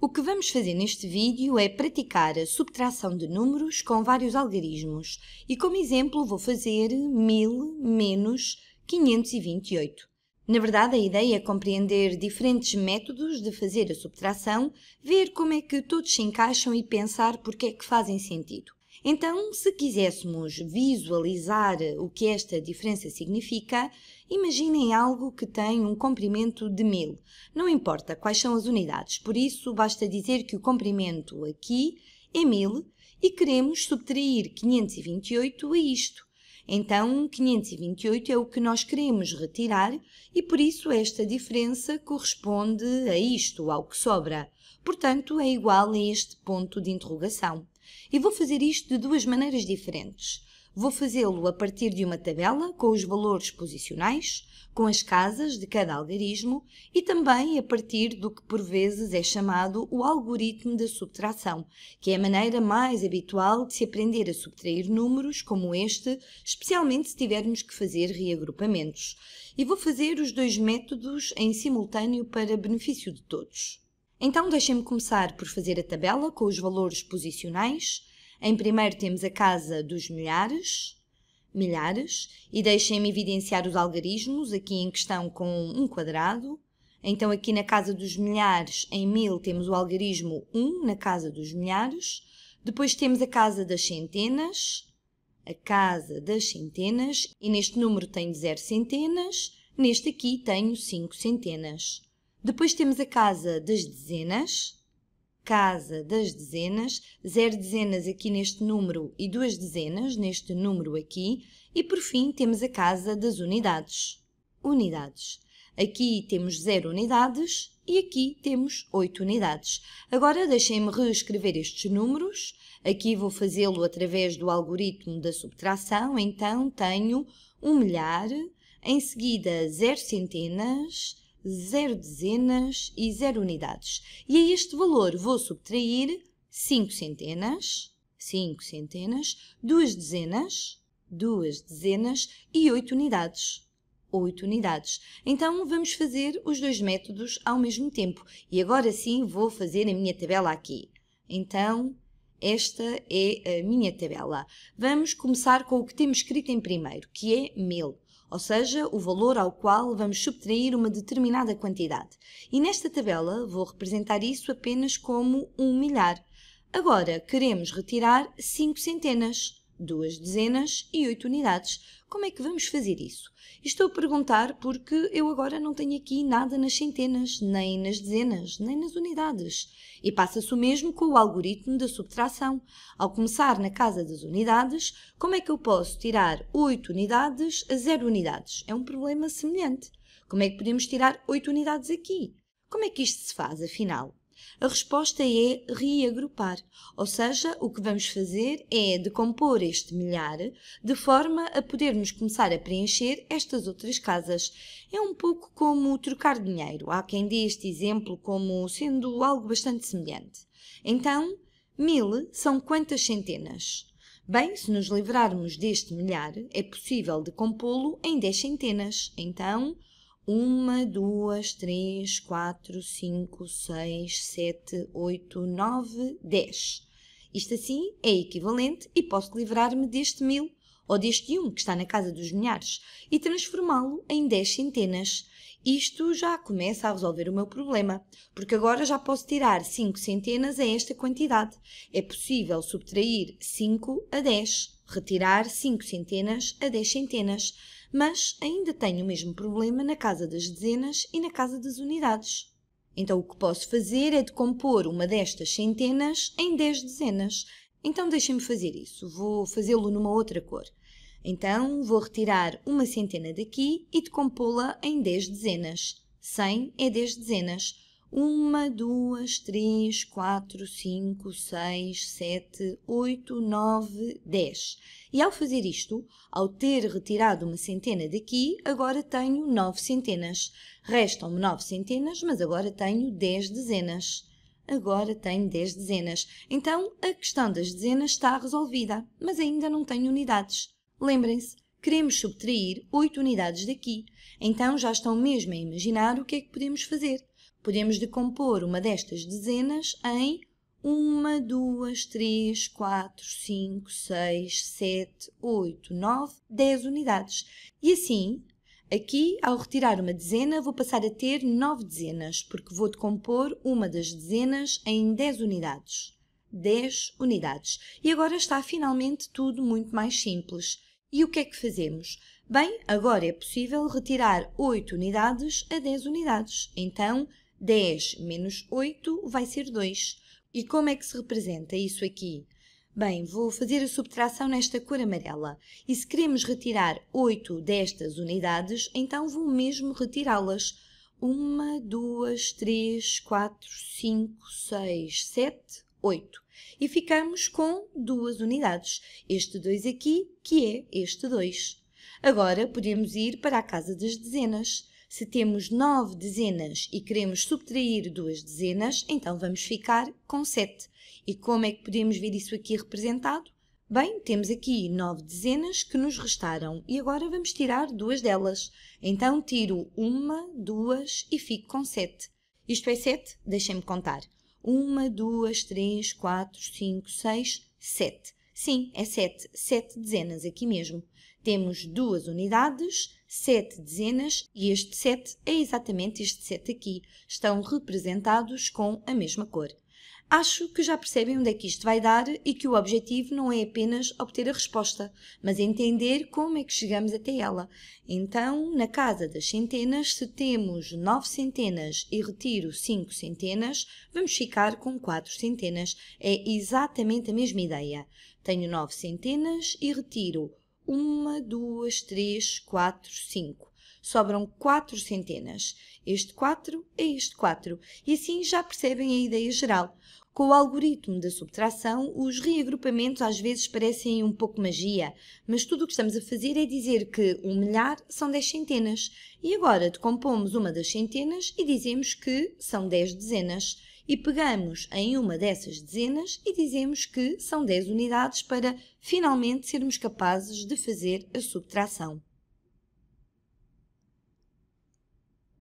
O que vamos fazer neste vídeo é praticar a subtração de números com vários algarismos e como exemplo vou fazer 1000 menos 528. Na verdade, a ideia é compreender diferentes métodos de fazer a subtração, ver como é que todos se encaixam e pensar porque é que fazem sentido. Então, se quiséssemos visualizar o que esta diferença significa, Imaginem algo que tem um comprimento de 1000. Não importa quais são as unidades, por isso basta dizer que o comprimento aqui é 1000 e queremos subtrair 528 a isto. Então, 528 é o que nós queremos retirar e por isso esta diferença corresponde a isto, ao que sobra. Portanto, é igual a este ponto de interrogação. E vou fazer isto de duas maneiras diferentes. Vou fazê-lo a partir de uma tabela com os valores posicionais, com as casas de cada algarismo e também a partir do que por vezes é chamado o algoritmo da subtração, que é a maneira mais habitual de se aprender a subtrair números como este, especialmente se tivermos que fazer reagrupamentos. E vou fazer os dois métodos em simultâneo para benefício de todos. Então deixem-me começar por fazer a tabela com os valores posicionais, em primeiro temos a casa dos milhares, milhares, e deixem-me evidenciar os algarismos, aqui em questão com um quadrado. Então aqui na casa dos milhares, em mil, temos o algarismo 1 na casa dos milhares. Depois temos a casa das centenas, a casa das centenas, e neste número tenho 0 centenas, neste aqui tenho 5 centenas. Depois temos a casa das dezenas, casa das dezenas, zero dezenas aqui neste número e duas dezenas neste número aqui, e por fim temos a casa das unidades. Unidades. Aqui temos zero unidades e aqui temos oito unidades. Agora deixem-me reescrever estes números. Aqui vou fazê-lo através do algoritmo da subtração, então tenho um milhar, em seguida zero centenas, 0 dezenas e 0 unidades. E a este valor vou subtrair 5 centenas, 5 centenas, 2 dezenas, 2 dezenas e 8 unidades. 8 unidades. Então, vamos fazer os dois métodos ao mesmo tempo. E agora sim vou fazer a minha tabela aqui. Então, esta é a minha tabela. Vamos começar com o que temos escrito em primeiro, que é 1000 ou seja, o valor ao qual vamos subtrair uma determinada quantidade. E nesta tabela vou representar isso apenas como um milhar. Agora queremos retirar 5 centenas duas dezenas e oito unidades. Como é que vamos fazer isso? Estou a perguntar porque eu agora não tenho aqui nada nas centenas, nem nas dezenas, nem nas unidades. E passa-se o mesmo com o algoritmo da subtração. Ao começar na casa das unidades, como é que eu posso tirar 8 unidades a 0 unidades? É um problema semelhante. Como é que podemos tirar 8 unidades aqui? Como é que isto se faz, afinal? A resposta é reagrupar, ou seja, o que vamos fazer é decompor este milhar de forma a podermos começar a preencher estas outras casas. É um pouco como trocar dinheiro, há quem dê este exemplo como sendo algo bastante semelhante. Então, mil são quantas centenas? Bem, se nos livrarmos deste milhar, é possível decompô-lo em dez centenas. Então, uma, duas, três, quatro, cinco, seis, sete, oito, nove, dez. Isto assim é equivalente e posso livrar-me deste mil ou deste um que está na casa dos milhares e transformá-lo em dez centenas. Isto já começa a resolver o meu problema, porque agora já posso tirar cinco centenas a esta quantidade. É possível subtrair cinco a dez, retirar cinco centenas a dez centenas mas ainda tenho o mesmo problema na casa das dezenas e na casa das unidades. Então o que posso fazer é decompor uma destas centenas em dez dezenas. Então deixem-me fazer isso, vou fazê-lo numa outra cor. Então vou retirar uma centena daqui e decompô-la em dez dezenas. Cem é dez dezenas uma, duas, três, quatro, cinco, seis, sete, oito, nove, dez. E ao fazer isto, ao ter retirado uma centena daqui, agora tenho nove centenas. Restam-me nove centenas, mas agora tenho dez dezenas. Agora tenho dez dezenas. Então, a questão das dezenas está resolvida, mas ainda não tenho unidades. Lembrem-se, queremos subtrair oito unidades daqui. Então, já estão mesmo a imaginar o que é que podemos fazer. Podemos decompor uma destas dezenas em 1, 2, 3, 4, 5, 6, 7, 8, 9, 10 unidades. E assim, Aqui, ao retirar uma dezena, vou passar a ter 9 dezenas, porque vou decompor uma das dezenas em 10 unidades. 10 unidades. E agora está finalmente tudo muito mais simples. E o que é que fazemos? Bem, agora é possível retirar 8 unidades a 10 unidades. Então, 10 menos 8 vai ser 2. E como é que se representa isso aqui? Bem, vou fazer a subtração nesta cor amarela. E se queremos retirar 8 destas unidades, então vou mesmo retirá-las. 1, 2, 3, 4, 5, 6, 7, 8. E ficamos com duas unidades. Este 2 aqui, que é este 2. Agora podemos ir para a casa das dezenas. Se temos nove dezenas e queremos subtrair duas dezenas, então vamos ficar com sete. E como é que podemos ver isso aqui representado? Bem, temos aqui nove dezenas que nos restaram e agora vamos tirar duas delas. Então tiro uma, duas e fico com sete. Isto é sete? Deixem-me contar. Uma, duas, três, quatro, cinco, seis, sete. Sim, é sete. Sete dezenas aqui mesmo. Temos duas unidades, sete dezenas e este 7 é exatamente este 7 aqui. Estão representados com a mesma cor. Acho que já percebem onde é que isto vai dar e que o objetivo não é apenas obter a resposta, mas entender como é que chegamos até ela. Então, na casa das centenas, se temos 9 centenas e retiro 5 centenas, vamos ficar com 4 centenas. É exatamente a mesma ideia. Tenho 9 centenas e retiro uma, duas, três, quatro, cinco. Sobram quatro centenas. Este 4 é este 4. E assim já percebem a ideia geral. Com o algoritmo da subtração, os reagrupamentos às vezes parecem um pouco magia, mas tudo o que estamos a fazer é dizer que um milhar são 10 centenas, e agora decompomos uma das centenas e dizemos que são 10 dezenas, e pegamos em uma dessas dezenas e dizemos que são 10 unidades para finalmente sermos capazes de fazer a subtração.